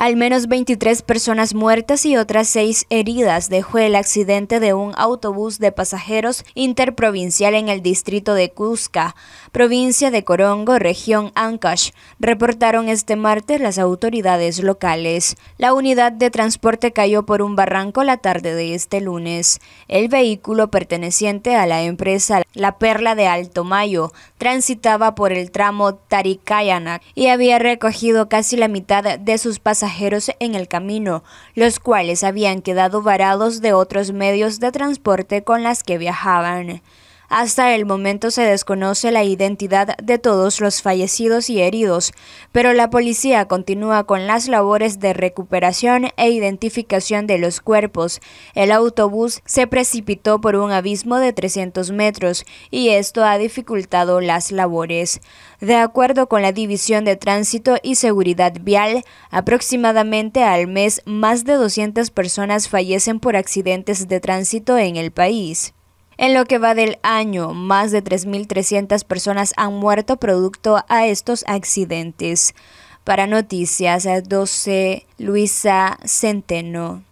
Al menos 23 personas muertas y otras seis heridas dejó el accidente de un autobús de pasajeros interprovincial en el distrito de Cusca, provincia de Corongo, región Ancash, reportaron este martes las autoridades locales. La unidad de transporte cayó por un barranco la tarde de este lunes. El vehículo perteneciente a la empresa La Perla de Alto Mayo transitaba por el tramo Taricayana y había recogido casi la mitad de sus pasajeros en el camino, los cuales habían quedado varados de otros medios de transporte con las que viajaban. Hasta el momento se desconoce la identidad de todos los fallecidos y heridos, pero la policía continúa con las labores de recuperación e identificación de los cuerpos. El autobús se precipitó por un abismo de 300 metros y esto ha dificultado las labores. De acuerdo con la División de Tránsito y Seguridad Vial, aproximadamente al mes más de 200 personas fallecen por accidentes de tránsito en el país. En lo que va del año, más de 3.300 personas han muerto producto a estos accidentes. Para Noticias 12, Luisa Centeno.